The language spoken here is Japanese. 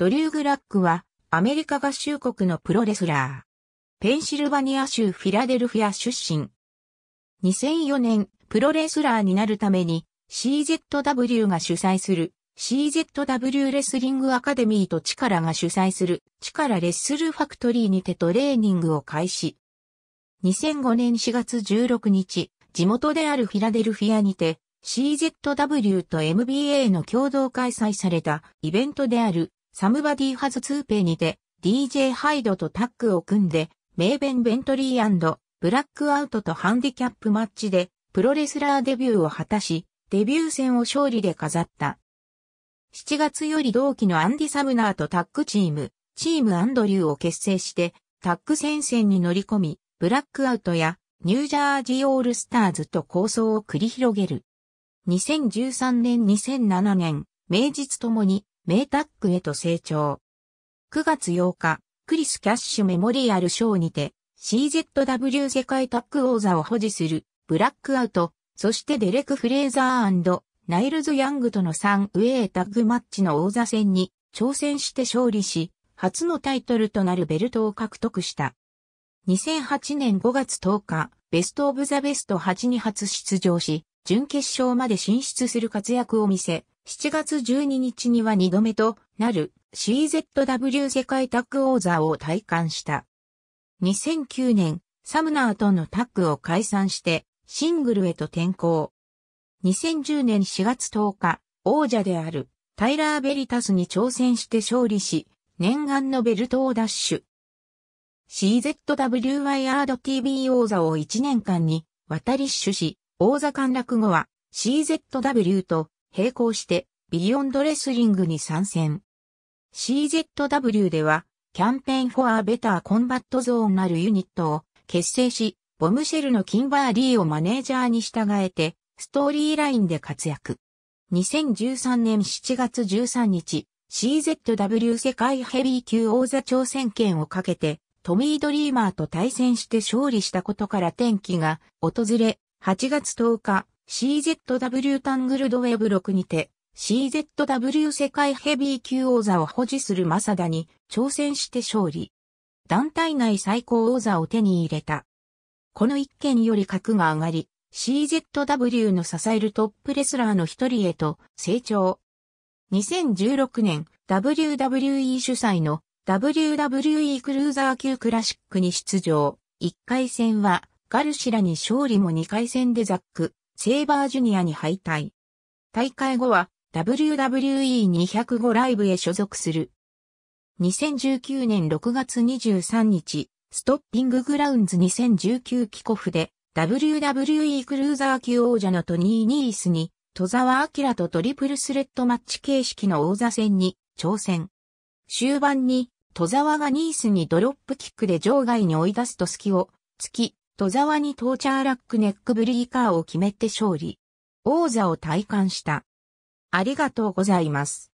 ドリュー・グラックは、アメリカ合衆国のプロレスラー。ペンシルバニア州フィラデルフィア出身。2004年、プロレスラーになるために、CZW が主催する CZW レスリングアカデミーとチカラが主催するチカラレッスルファクトリーにてトレーニングを開始。2005年4月16日、地元であるフィラデルフィアにて CZW と MBA の共同開催されたイベントであるサムバディハズ2ペにて DJ ハイドとタッグを組んで、メーベン・ベントリーブラックアウトとハンディキャップマッチでプロレスラーデビューを果たし、デビュー戦を勝利で飾った。7月より同期のアンディ・サムナーとタッグチーム、チームアンドリューを結成して、タッグ戦線に乗り込み、ブラックアウトやニュージャージーオールスターズと構想を繰り広げる。2013年2007年、名実ともに名タックへと成長。9月8日、クリス・キャッシュメモリアル賞にて、CZW 世界タッグ王座を保持する、ブラックアウト、そしてデレク・フレーザーナイルズ・ヤングとの3ウェイタッグマッチの王座戦に挑戦して勝利し、初のタイトルとなるベルトを獲得した。2008年5月10日、ベストオブザベスト8に初出場し、準決勝まで進出する活躍を見せ、7月12日には2度目となる CZW 世界タッグ王座を体感した。2009年、サムナーとのタッグを解散してシングルへと転向。2010年4月10日、王者であるタイラー・ベリタスに挑戦して勝利し、念願のベルトを奪取。CZW y r d TV 王座を1年間に渡り主し、王座陥落後は CZW と並行してビヨンドレスリングに参戦。CZW では、キャンペーンフォアベターコンバットゾーンなるユニットを結成し、ボムシェルのキンバーリーをマネージャーに従えて、ストーリーラインで活躍。2013年7月13日、CZW 世界ヘビー級王座挑戦権をかけて、トミー・ドリーマーと対戦して勝利したことから天気が訪れ、8月10日、CZW タングルドウェブ6にて、CZW 世界ヘビー級王座を保持するマサダに挑戦して勝利。団体内最高王座を手に入れた。この一件より格が上がり、CZW の支えるトップレスラーの一人へと成長。2016年 WWE 主催の WWE クルーザー級クラシックに出場。1回戦はガルシラに勝利も2回戦でザック、セイバージュニアに敗退。大会後は WWE205 ライブへ所属する。2019年6月23日、ストッピンググラウンズ2019キコフで WWE クルーザー級王者のトニー・ニースに戸沢明とトリプルスレッドマッチ形式の王座戦に挑戦。終盤に戸沢がニースにドロップキックで場外に追い出すと隙を突き、戸沢にトーチャーラックネックブリーカーを決めて勝利。王座を体感した。ありがとうございます。